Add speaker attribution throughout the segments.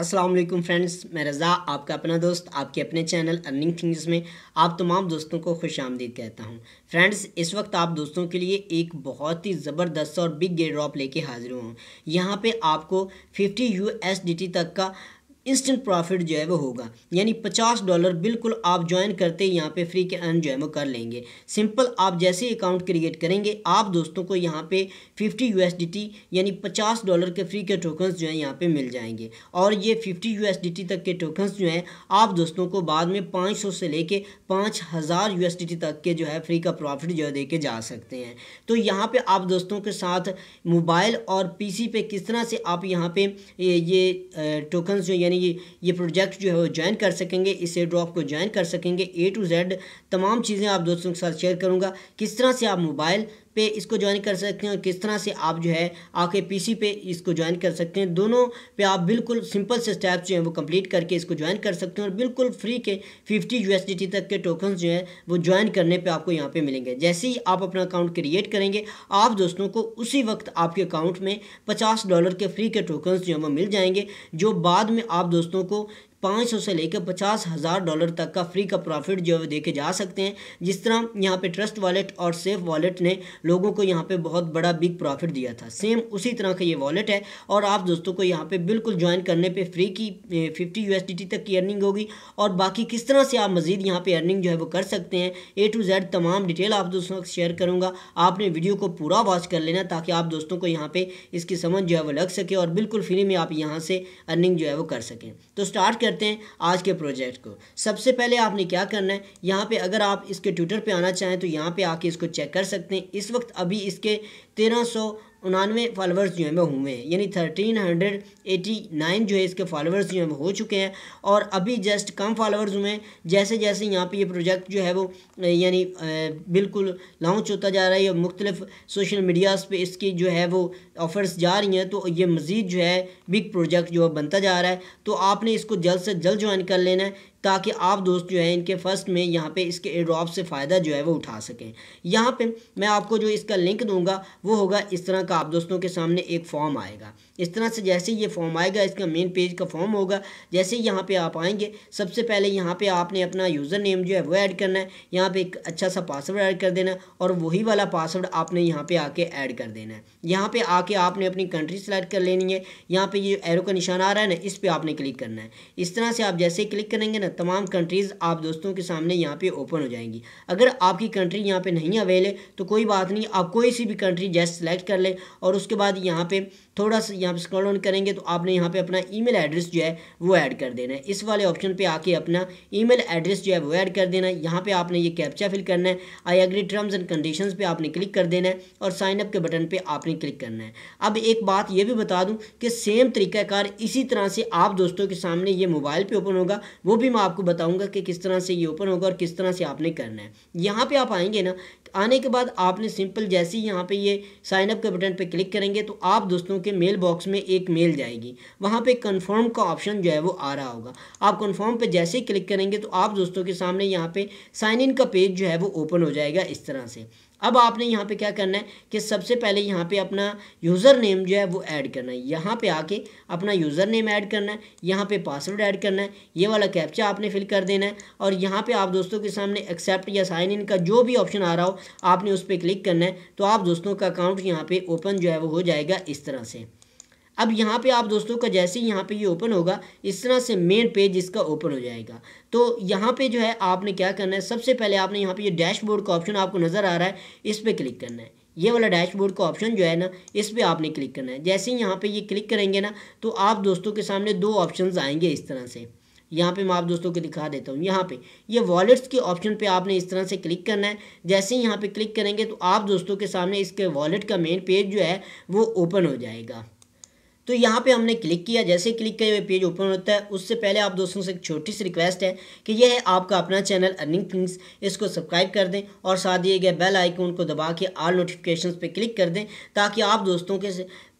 Speaker 1: अस्सलाम वालेकुम फ्रेंड्स मैं रज़ा आपका अपना दोस्त आपके अपने चैनल अर्निंग थिंग्स में आप तमाम दोस्तों को खुश आमदीद कहता हूँ फ्रेंड्स इस वक्त आप दोस्तों के लिए एक बहुत ही ज़बरदस्त और बिग गेट ड्रॉप लेके हाजिर हूँ यहाँ पे आपको 50 यूएसडीटी तक का इंस्टेंट प्रॉफिट जो है वो होगा यानी पचास डॉलर बिल्कुल आप ज्वाइन करते ही यहाँ पे फ्री के अर्न जो है वो कर लेंगे सिंपल आप जैसे ही अकाउंट क्रिएट करेंगे आप दोस्तों को यहाँ पे फिफ्टी यू यानी पचास डॉलर के फ्री के टोकन्स जो हैं यहाँ पे मिल जाएंगे और ये फिफ्टी यू तक के टोकन्स जो हैं आप दोस्तों को बाद में पाँच सौ से लेके पाँच हज़ार यू तक के जो है फ्री का प्रॉफिट जो है दे के जा सकते हैं तो यहाँ पे आप दोस्तों के साथ मोबाइल और पीसी पे किस तरह से आप यहाँ पे ये, ये टोकन्स जो यानी ये ये प्रोजेक्ट जो है वो ज्वाइन कर सकेंगे इस एयर ड्रॉप को ज्वाइन कर सकेंगे ए टू जेड तमाम चीज़ें आप दोस्तों के साथ शेयर करूँगा किस तरह से आप मोबाइल पे इसको ज्वाइन कर सकते हैं और किस तरह से आप जो है आके पीसी पे इसको ज्वाइन कर सकते हैं दोनों पे आप बिल्कुल सिंपल से स्टेप्स जो हैं वो कंप्लीट करके इसको ज्वाइन कर सकते हैं और बिल्कुल फ्री के 50 यूएसडीटी तक के टोकन जो हैं वो ज्वाइन करने पे आपको यहाँ पे मिलेंगे जैसे ही आप अपना अकाउंट क्रिएट करेंगे आप दोस्तों को उसी वक्त आपके अकाउंट में पचास डॉलर के फ्री के टोकन्स जो हैं वो मिल जाएंगे जो बाद में आप दोस्तों को पाँच सौ से लेकर पचास हज़ार डॉलर तक का फ्री का प्रॉफिट जो है देखे जा सकते हैं जिस तरह यहाँ पे ट्रस्ट वॉलेट और सेफ वॉलेट ने लोगों को यहाँ पे बहुत बड़ा बिग प्रॉफिट दिया था सेम उसी तरह का ये वॉलेट है और आप दोस्तों को यहाँ पे बिल्कुल ज्वाइन करने पे फ्री की फिफ्टी यू तक की अर्निंग होगी और बाकी किस तरह से आप मजीद यहाँ पर अर्निंग जो है वो कर सकते हैं ए टू जेड तमाम डिटेल आप दोस्तों शेयर करूँगा आपने वीडियो को पूरा वॉच कर लेना ताकि आप दोस्तों को यहाँ पर इसकी समझ जो है वो लग सके और बिल्कुल फ्री में आप यहाँ से अर्निंग जो है वो कर सकें तो स्टार्ट करते हैं आज के प्रोजेक्ट को सबसे पहले आपने क्या करना है यहाँ पे अगर आप इसके ट्विटर पे आना चाहें तो यहाँ पे आके इसको चेक कर सकते हैं इस वक्त अभी इसके तेरह सौ उनानवे फॉलोअर्स जो हैं वो हुए हैं यानी थर्टीन हंड्रेड एटी नाइन जो है इसके फॉलोअर्स जो हैं वो हो चुके हैं और अभी जस्ट कम फॉलोअर्स हुए हैं जैसे जैसे यहाँ पे ये प्रोजेक्ट जो है वो यानी बिल्कुल लॉन्च होता जा रहा है और मुख्तलिफ सोशल मीडियाज़ पे इसकी जो है वो ऑफर्स जा रही हैं तो ये मज़ीद जो है बिग प्रोजेक्ट जो है बनता जा रहा है तो आपने इसको जल्द से जल्द ज्वाइन कर लेना है ताकि आप दोस्त जो है इनके फर्स्ट में यहाँ पे इसके एड्रॉप से फ़ायदा जो है वो उठा सकें यहाँ पे मैं आपको जो इसका लिंक दूंगा वो होगा इस तरह का आप दोस्तों के सामने एक फॉर्म आएगा इस तरह से जैसे ये फॉर्म आएगा इसका मेन पेज का फॉर्म होगा जैसे यहाँ पे आप आएंगे सबसे पहले यहाँ पे आपने अपना यूज़र नेम जो है वो ऐड करना है यहाँ पे एक अच्छा सा पासवर्ड ऐड कर देना और वही वाला पासवर्ड आपने यहाँ पे आके ऐड कर देना है यहाँ पे आके आपने अपनी कंट्री सेलेक्ट कर लेनी है यहाँ पर ये एरो का निशान आ रहा है ना इस पर आपने क्लिक करना है इस तरह से आप जैसे क्लिक करेंगे ना तमाम कंट्रीज़ आप दोस्तों के सामने यहाँ पर ओपन हो जाएंगी अगर आपकी कंट्री यहाँ पर नहीं अवेल है तो कोई बात नहीं आप कोई सी भी कंट्री जैसे सेलेक्ट कर लें और उसके बाद यहाँ पर थोड़ा सा यहाँ पर स्क्रॉल ऑन करेंगे तो आपने यहाँ पे अपना ईमेल एड्रेस जो है वो ऐड कर देना है इस वाले ऑप्शन पे आके अपना ईमेल एड्रेस जो है वो ऐड कर देना है यहाँ पे आपने ये कैप्चा फिल करना है I agree terms and conditions पे आपने क्लिक कर देना है और साइन अप के बटन पे आपने क्लिक करना है अब एक बात ये भी बता दूँ कि सेम तरीकाकार इसी तरह से आप दोस्तों के सामने ये मोबाइल पर ओपन होगा वो भी मैं आपको बताऊँगा कि किस तरह से ये ओपन होगा और किस तरह से आपने करना है यहाँ पर आप आएंगे ना आने के बाद आपने सिंपल जैसे ही यहाँ पे ये साइन अप के बटन पे क्लिक करेंगे तो आप दोस्तों के मेल बॉक्स में एक मेल जाएगी वहाँ पे कंफर्म का ऑप्शन जो है वो आ रहा होगा आप कंफर्म पे जैसे ही क्लिक करेंगे तो आप दोस्तों के सामने यहाँ पे साइन इन का पेज जो है वो ओपन हो जाएगा इस तरह से अब आपने यहाँ पे क्या करना है कि सबसे पहले यहाँ पे अपना यूज़र नेम जो है वो ऐड करना है यहाँ पे आके अपना यूज़र नेम ऐड करना है यहाँ पे पासवर्ड ऐड करना है ये वाला कैप्चा आपने फिल कर देना है और यहाँ पे आप दोस्तों के सामने एक्सेप्ट या साइन इन का जो भी ऑप्शन आ रहा हो आपने उस पर क्लिक करना है तो आप दोस्तों का अकाउंट यहाँ पर ओपन जो है वो हो जाएगा इस तरह से अब यहाँ पे आप दोस्तों का जैसे ही यहाँ पे ये यह ओपन होगा इस तरह से मेन पेज इसका ओपन हो जाएगा तो यहाँ पे जो है आपने क्या करना है सबसे पहले आपने यहाँ पे ये यह डैशबोर्ड का ऑप्शन आपको नज़र आ रहा है इस पर क्लिक करना है ये वाला डैशबोर्ड का ऑप्शन जो है ना इस पर आपने क्लिक करना है जैसे ही यहाँ पर ये क्लिक करेंगे ना तो आप दोस्तों के सामने दो ऑप्शन आएंगे इस तरह से यहाँ पे मैं आप दोस्तों को दिखा देता हूँ यहाँ पे ये यह वॉलेट्स के ऑप्शन पे आपने इस तरह से क्लिक करना है जैसे ही यहाँ पे क्लिक करेंगे तो आप दोस्तों के सामने इसके वॉलेट का मेन पेज जो है वो ओपन हो जाएगा तो यहाँ पे हमने क्लिक किया जैसे क्लिक किया पेज ओपन होता है उससे पहले आप दोस्तों से एक छोटी सी रिक्वेस्ट है कि यह है आपका अपना चैनल अर्निंग किंग्स इसको सब्सक्राइब कर दें और साथ दिए गए बेल आइकन को दबा के आल नोटिफिकेशन पर क्लिक कर दें ताकि आप दोस्तों के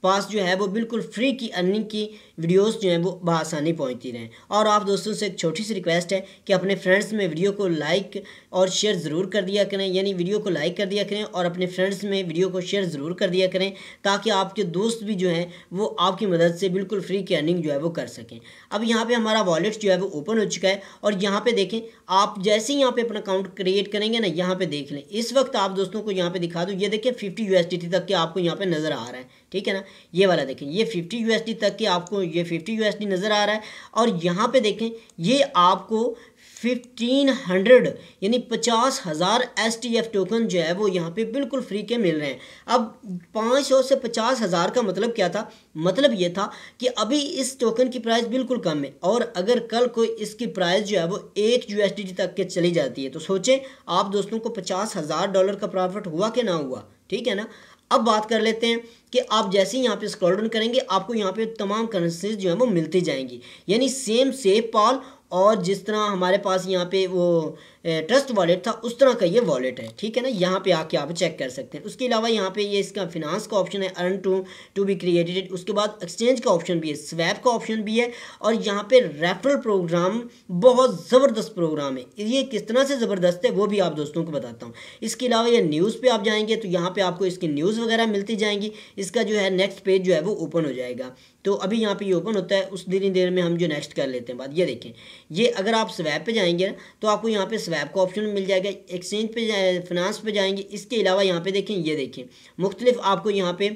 Speaker 1: पास जो है वो बिल्कुल फ्री की अर्निंग की वीडियोस जो हैं वो बसानी पहुंचती रहें और आप दोस्तों से एक छोटी सी रिक्वेस्ट है कि अपने फ्रेंड्स में वीडियो को लाइक और शेयर ज़रूर कर दिया करें यानी वीडियो को लाइक कर दिया करें और अपने फ्रेंड्स में वीडियो को शेयर ज़रूर कर दिया करें ताकि आपके दोस्त भी जो हैं वो आपकी मदद से बिल्कुल फ्री की अर्निंग जो है वो कर सकें अब यहाँ पर हमारा वॉलेट जो है वो ओपन हो चुका है और यहाँ पर देखें आप जैसे ही यहाँ पर अपना अकाउंट क्रिएट करेंगे ना यहाँ पर देख लें इस वक्त आप दोस्तों को यहाँ पर दिखा दो ये देखें फिफ्टी यू तक के आपको यहाँ पर नज़र आ रहा है ठीक है ना ये वाला देखें ये 50 यू तक के आपको ये 50 यू नज़र आ रहा है और यहाँ पे देखें ये आपको फिफ्टीन हंड्रेड यानी पचास हज़ार एस टी एफ टोकन जो है वो यहाँ पे बिल्कुल फ्री के मिल रहे हैं अब पाँच सौ से पचास हज़ार का मतलब क्या था मतलब ये था कि अभी इस टोकन की प्राइस बिल्कुल कम है और अगर कल कोई इसकी प्राइस जो है वो एट यू तक के चली जाती है तो सोचें आप दोस्तों को पचास हज़ार डॉलर का प्रॉफिट हुआ कि ना हुआ ठीक है ना अब बात कर लेते हैं कि आप जैसे ही यहाँ पे स्क्रॉल डाउन करेंगे आपको यहाँ पे तमाम करेंसीज जो है वो मिलती जाएंगी यानी सेम से पॉल और जिस तरह हमारे पास यहाँ पे वो ट्रस्ट वॉलेट था उस तरह का ये वॉलेट है ठीक है ना यहाँ पे आके आप चेक कर सकते हैं उसके अलावा यहाँ पे ये इसका फिनांस का ऑप्शन है earn to to be created उसके बाद एक्सचेंज का ऑप्शन भी है स्वैप का ऑप्शन भी है और यहाँ पे रेफरल प्रोग्राम बहुत ज़बरदस्त प्रोग्राम है ये किस तरह से ज़बरदस्त है वो भी आप दोस्तों को बताता हूँ इसके अलावा ये न्यूज़ पर आप जाएंगे तो यहाँ पर आपको इसकी न्यूज़ वगैरह मिलती जाएंगी इसका जो है नेक्स्ट पेज जो है वो ओपन हो जाएगा तो अभी यहाँ पे ये ओपन होता है उस दिन ही देर में हम जो नेक्स्ट कर लेते हैं बात ये देखें ये अगर आप स्वैप पे जाएंगे तो आपको यहाँ पे स्वैप का ऑप्शन मिल जाएगा एक्सचेंज पे फिनांस पे जाएंगे इसके अलावा यहाँ पे देखें ये देखें मुख्तलिफ आपको यहाँ पे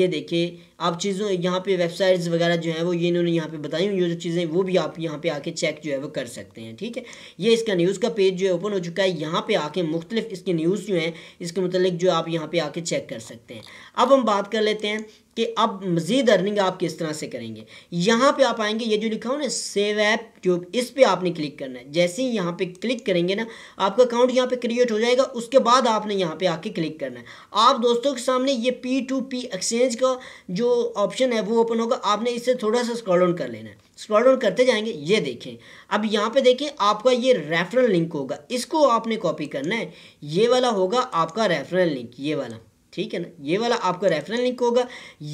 Speaker 1: ये देखें आप चीज़ों यहाँ पे वेबसाइट्स वगैरह जो हैं वो ये इन्होंने यहाँ पे बताई हुई जो चीज़ें वो भी आप यहाँ पे आके चेक जो है वो कर सकते हैं ठीक है ये इसका न्यूज़ का पेज जो है ओपन हो चुका है यहाँ पे आके मुख्तलिफ इसके न्यूज़ जो हैं इसके मतलब जो आप यहाँ पे आके चेक कर सकते हैं अब हम बात कर लेते हैं कि अब मज़ीद अर्निंग आप किस तरह से करेंगे यहाँ पे आप आएंगे ये जो लिखा हो ना सेव ऐप ट्यूब इस पे आपने क्लिक करना है जैसे ही यहाँ पे क्लिक करेंगे ना आपका अकाउंट यहाँ पे क्रिएट हो जाएगा उसके बाद आपने यहाँ पे आके क्लिक करना है आप दोस्तों के सामने ये पी टू पी एक्सचेंज का जो ऑप्शन है वो ओपन होगा आपने इससे थोड़ा सा स्क्रॉल ऑन कर लेना है स्क्रॉल ऑन करते जाएंगे ये देखें अब यहाँ पे देखें आपका ये रेफरल लिंक होगा इसको आपने कॉपी करना है ये वाला होगा आपका रेफरल लिंक ये वाला ठीक है ना ये वाला आपका रेफरल लिंक होगा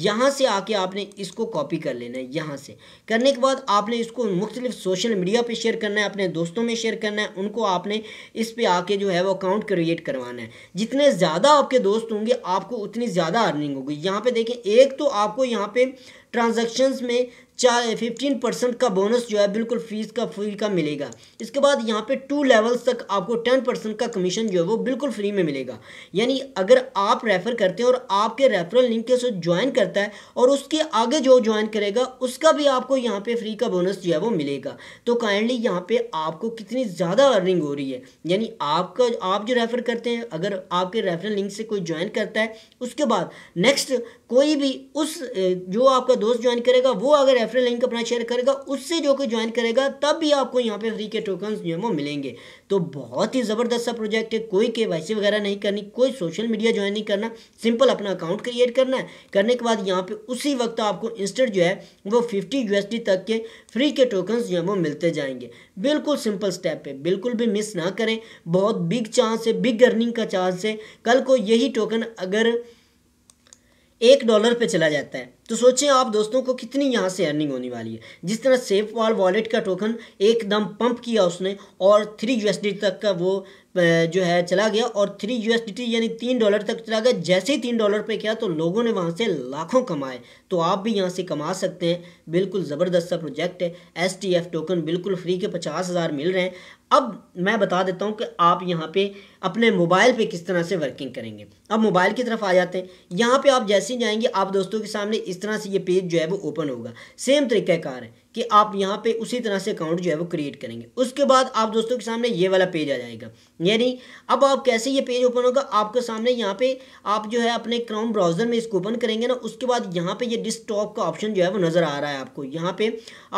Speaker 1: यहाँ से आके आपने इसको कॉपी कर लेना है यहाँ से करने के बाद आपने इसको मुख्तलिफ सोशल मीडिया पे शेयर करना है अपने दोस्तों में शेयर करना है उनको आपने इस पर आके जो है वो अकाउंट क्रिएट करवाना है जितने ज़्यादा आपके दोस्त होंगे आपको उतनी ज़्यादा अर्निंग होगी यहाँ पर देखें एक तो आपको यहाँ पर ट्रांजेक्शन्स में चार फिफ्टीन परसेंट का बोनस जो है बिल्कुल फीस का फ्री का मिलेगा इसके बाद यहाँ पे टू लेवल्स तक आपको टेन परसेंट का कमीशन जो है वो बिल्कुल फ्री में मिलेगा यानी अगर आप रेफ़र करते हैं और आपके रेफरल लिंक के साथ ज्वाइन करता है और उसके आगे जो ज्वाइन करेगा उसका भी आपको यहाँ पे फ्री का बोनस जो है वो मिलेगा तो काइंडली यहाँ पर आपको कितनी ज़्यादा अर्निंग हो रही है यानी आपका आप जो रेफ़र करते हैं अगर आपके रेफरल लिंक से कोई ज्वाइन करता है उसके बाद नेक्स्ट कोई भी उस जो आपका दोस्त ज्वाइन करेगा वो अगर रेफरल लिंक अपना शेयर करेगा उससे जो कोई ज्वाइन करेगा तब भी आपको यहाँ पे फ्री के टोकन जो है वो मिलेंगे तो बहुत ही ज़बरदस्त सा प्रोजेक्ट है कोई के वगैरह नहीं करनी कोई सोशल मीडिया ज्वाइन नहीं करना सिंपल अपना अकाउंट क्रिएट करना है करने के बाद यहाँ पर उसी वक्त आपको इंस्टेंट जो है वो फिफ्टी यू तक के फ्री के टोकन जो है वो मिलते जाएंगे बिल्कुल सिंपल स्टेप है बिल्कुल भी मिस ना करें बहुत बिग चांस है बिग अर्निंग का चांस है कल को यही टोकन अगर एक डॉलर पे चला जाता है तो सोचें आप दोस्तों को कितनी यहाँ से अर्निंग होने वाली है जिस तरह सेफ वॉल वॉलेट का टोकन एकदम पंप किया उसने और थ्री यू तक का वो जो है चला गया और थ्री यू यानी तीन डॉलर तक चला गया जैसे ही तीन डॉलर पे किया तो लोगों ने वहाँ से लाखों कमाए तो आप भी यहाँ से कमा सकते हैं बिल्कुल ज़बरदस्त सा प्रोजेक्ट है एस टोकन बिल्कुल फ्री के पचास हज़ार मिल रहे हैं अब मैं बता देता हूँ कि आप यहाँ पे अपने मोबाइल पे किस तरह से वर्किंग करेंगे अब मोबाइल की तरफ आ जाते हैं यहाँ पर आप जैसे ही जाएंगे आप दोस्तों के सामने इस तरह से ये पेज जो है वो ओपन होगा सेम तरीक़ाकार है कि आप यहाँ पे उसी तरह से अकाउंट जो है वो क्रिएट करेंगे उसके बाद आप दोस्तों के सामने ये वाला पेज आ जाएगा यानी अब आप कैसे ये पेज ओपन होगा आपके सामने यहाँ पे आप जो है अपने क्रोम ब्राउज़र में इसको ओपन करेंगे ना उसके बाद यहाँ पे ये डिस्कटॉप का ऑप्शन जो है वो नज़र आ रहा है आपको यहाँ पे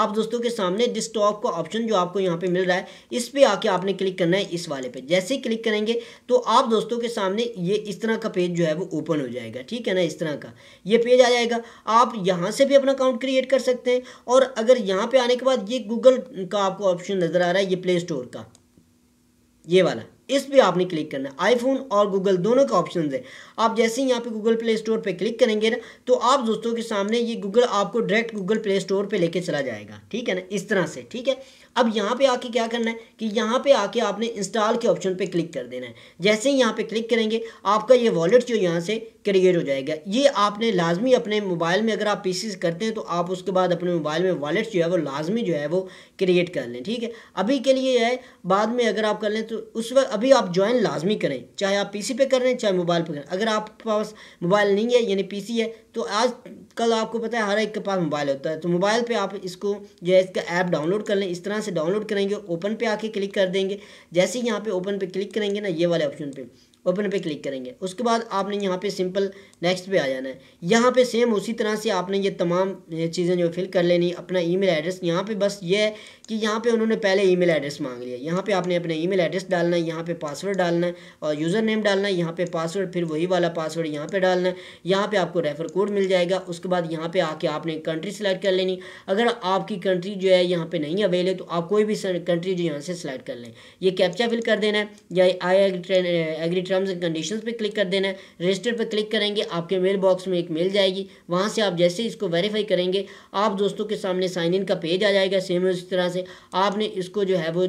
Speaker 1: आप दोस्तों के सामने डिस्कटॉप का ऑप्शन जो आपको यहाँ पर मिल रहा है इस पर आके आपने क्लिक करना है इस वाले पे जैसे ही क्लिक करेंगे तो आप दोस्तों के सामने ये इस तरह का पेज जो है वो ओपन हो जाएगा ठीक है ना इस तरह का ये पेज आ जाएगा आप यहाँ से भी अपना अकाउंट क्रिएट कर सकते हैं और अगर यहाँ पे आने के बाद ये गूगल का आपको ऑप्शन नज़र आ रहा है ये प्ले स्टोर का ये वाला इस पर आपने क्लिक करना है आईफोन और गूगल दोनों का ऑप्शन है आप जैसे ही यहाँ पे गूगल प्ले स्टोर पे क्लिक करेंगे ना तो आप दोस्तों के सामने ये गूगल आपको डायरेक्ट गूगल प्ले स्टोर पे लेके चला जाएगा ठीक है ना इस तरह से ठीक है अब यहाँ पे आके क्या करना है कि यहाँ पे आके आपने इंस्टॉल के ऑप्शन पे क्लिक कर देना है जैसे ही यहाँ पे क्लिक करेंगे आपका ये वॉलेट जो यहाँ से क्रिएट हो जाएगा ये आपने लाजमी अपने मोबाइल में अगर आप पी करते हैं तो आप उसके बाद अपने मोबाइल में वॉलेट जो है वो लाजमी जो है वो क्रिएट कर लें ठीक है अभी के लिए है बाद में अगर आप कर लें तो उस वक्त अभी आप ज्वाइन लाजमी करें चाहे आप पी पे कर रहे हैं चाहे मोबाइल पर करें अगर आपके पास मोबाइल नहीं है यानी पी है तो आज कल आपको पता है हर एक के पास मोबाइल होता है तो मोबाइल पर आप इसको जो है इसका ऐप डाउनलोड कर लें इस तरह से डाउनलोड करेंगे ओपन पे आके क्लिक कर देंगे जैसे ही यहाँ पे ओपन पे क्लिक करेंगे ना ये वाले ऑप्शन पे ओपन पे क्लिक करेंगे उसके बाद आपने यहाँ पे सिंपल नेक्स्ट पे आ जाना है यहाँ पे सेम उसी तरह से आपने ये तमाम चीज़ें जो फिल कर लेनी अपना ईमेल एड्रेस यहाँ पे बस ये है कि यहाँ पे उन्होंने पहले ईमेल एड्रेस मांग लिया यहाँ पे आपने अपना ईमेल एड्रेस डालना है यहाँ पे पासवर्ड डालना है और यूज़र नेम डालना है यहाँ पर पासवर्ड फिर वही वाला पासवर्ड यहाँ पर डालना है यहाँ पर आपको रेफर कोड मिल जाएगा उसके बाद यहाँ पर आके आपने कंट्री सेलेक्ट कर लेनी अगर आपकी कंट्री जो है यहाँ पर नहीं अवेल तो आप कोई भी कंट्री जो यहाँ से सिलेक्ट कर लें ये कैप्चा फिल कर देना है या I agree agree terms and condition पर क्लिक कर देना है रजिस्टर पर क्लिक करेंगे आपके मेल बॉक्स में एक मेल जाएगी वहाँ से आप जैसे इसको वेरीफाई करेंगे आप दोस्तों के सामने साइन इन का पेज आ जाएगा सेम उस तरह से आपने इसको जो है वो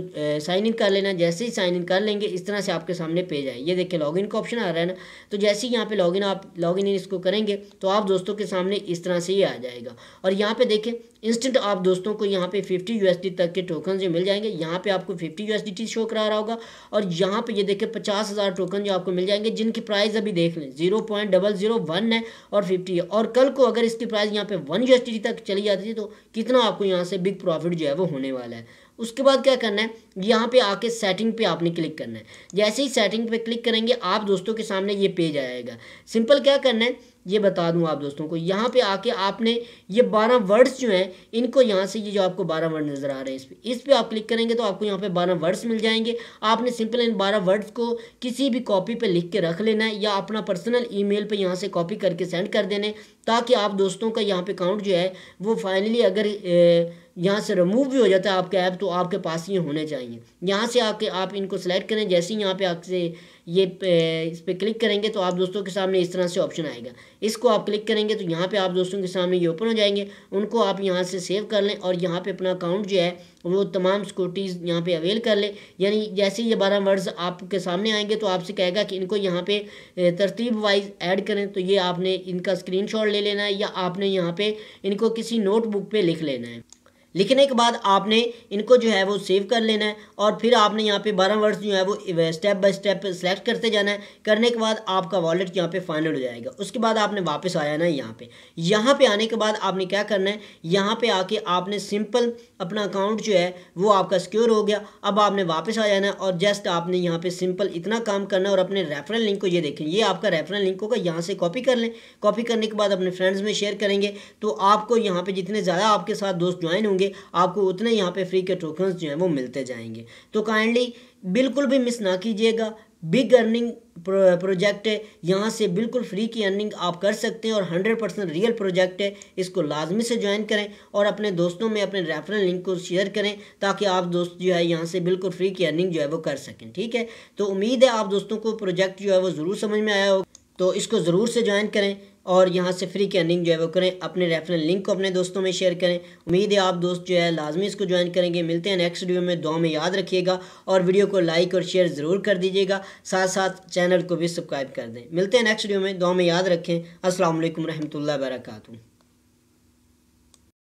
Speaker 1: साइन इन कर लेना जैसे ही साइन इन कर लेंगे इस तरह से आपके सामने पेज आए ये देखिए इन का ऑप्शन आ रहा है ना तो जैसे ही यहाँ पे लॉगिन आप लॉग इन इसको करेंगे तो आप दोस्तों के सामने इस तरह से ही आ जाएगा और यहाँ पे देखें इंस्टेंट आप दोस्तों को यहाँ पे 50 यूएसडी तक के टोकन ये मिल जाएंगे यहाँ पे आपको 50 यूएसडीटी शो करा रहा होगा और यहाँ पे ये देखिए पचास हज़ार टोकन जो आपको मिल जाएंगे जिनकी प्राइस अभी देख लें zero point double zero one है और फिफ्टी है और कल को अगर इसकी प्राइस यहाँ पे वन यू तक चली जाती है तो कितना आपको यहाँ से बिग प्रॉफिट जो है वो होने वाला है उसके बाद क्या करना है यहाँ पे आके सेटिंग पे आपने क्लिक करना है जैसे ही सेटिंग पे क्लिक करेंगे आप दोस्तों के सामने ये पेज आएगा सिंपल क्या करना है ये बता दूँ आप दोस्तों को यहाँ पे आके आपने ये बारह वर्ड्स जो हैं इनको यहाँ से ये जो आपको बारह वर्ड नज़र आ रहे हैं इस पर इस पर आप क्लिक करेंगे तो आपको यहाँ पे बारह वर्ड्स मिल जाएंगे आपने सिंपल इन बारह वर्ड्स को किसी भी कॉपी पे लिख के रख लेना है या अपना पर्सनल ईमेल पे यहाँ से कॉपी करके सेंड कर देने ताकि आप दोस्तों का यहाँ पर अकाउंट जो है वो फाइनली अगर ए, यहाँ से रिमूव भी हो जाता है आपके ऐप तो आपके पास ये होने चाहिए यहाँ से आके आप इनको सेलेक्ट करें जैसे ही यहाँ पे आपसे ये इस पर क्लिक करेंगे तो आप दोस्तों के सामने इस तरह से ऑप्शन आएगा इसको आप क्लिक करेंगे तो यहाँ पे आप दोस्तों के सामने ये ओपन हो जाएंगे उनको आप यहाँ से सेव कर लें और यहाँ पर अपना अकाउंट जो है वो तमाम सिक्योरिटीज़ यहाँ पर अवेल कर लें यानी जैसे ये बारह वर्ड्स आपके सामने आएंगे तो आपसे कहेगा कि इनको यहाँ पर तरतीब वाइज ऐड करें तो ये आपने इनका स्क्रीन ले लेना है या आपने यहाँ पर इनको किसी नोटबुक पर लिख लेना है लिखने के बाद आपने इनको जो है वो सेव कर लेना है और फिर आपने यहाँ पे बारह वर्ड्स जो है वो स्टेप बाय स्टेप सेलेक्ट करते जाना है करने के बाद आपका वॉलेट यहाँ पे फाइनल हो जाएगा उसके बाद आपने वापस आ जाना है यहाँ पे यहाँ पे आने के बाद आपने क्या करना है यहाँ पे आके आपने सिंपल अपना अकाउंट जो है वो आपका सिक्योर हो गया अब आपने वापस आ जाना है और जस्ट आपने यहाँ पर सिंपल इतना काम करना और अपने रेफरल लिंक को ये देखें ये आपका रेफरल लिंक होगा यहाँ से कॉपी कर लें कॉपी करने के बाद अपने फ्रेंड्स में शेयर करेंगे तो आपको यहाँ पर जितने ज़्यादा आपके साथ दोस्त ज्वाइन होंगे करोगे आपको उतने यहाँ पे फ्री के टोकन्स जो हैं वो मिलते जाएंगे तो काइंडली बिल्कुल भी मिस ना कीजिएगा बिग अर्निंग प्रोजेक्ट है यहाँ से बिल्कुल फ्री की अर्निंग आप कर सकते हैं और 100 परसेंट रियल प्रोजेक्ट है इसको लाजमी से ज्वाइन करें और अपने दोस्तों में अपने रेफरल लिंक को शेयर करें ताकि आप दोस्त जो है यहाँ से बिल्कुल फ्री की अर्निंग जो है वो कर सकें ठीक है तो उम्मीद है आप दोस्तों को प्रोजेक्ट जो है वो ज़रूर समझ में आया होगा तो इसको ज़रूर से ज्वाइन करें और यहाँ से फ्री की अर्निंग जो है वो करें अपने रेफरल लिंक को अपने दोस्तों में शेयर करें उम्मीद है आप दोस्त जो है लाजमी इसको ज्वाइन करेंगे मिलते हैं नेक्स्ट वीडियो में दो में याद रखिएगा और वीडियो को लाइक और शेयर ज़रूर कर दीजिएगा साथ साथ चैनल को भी सब्सक्राइब कर दें मिलते हैं नेक्स्ट वीडियो में दो में याद रखें असल वरहमल वर्का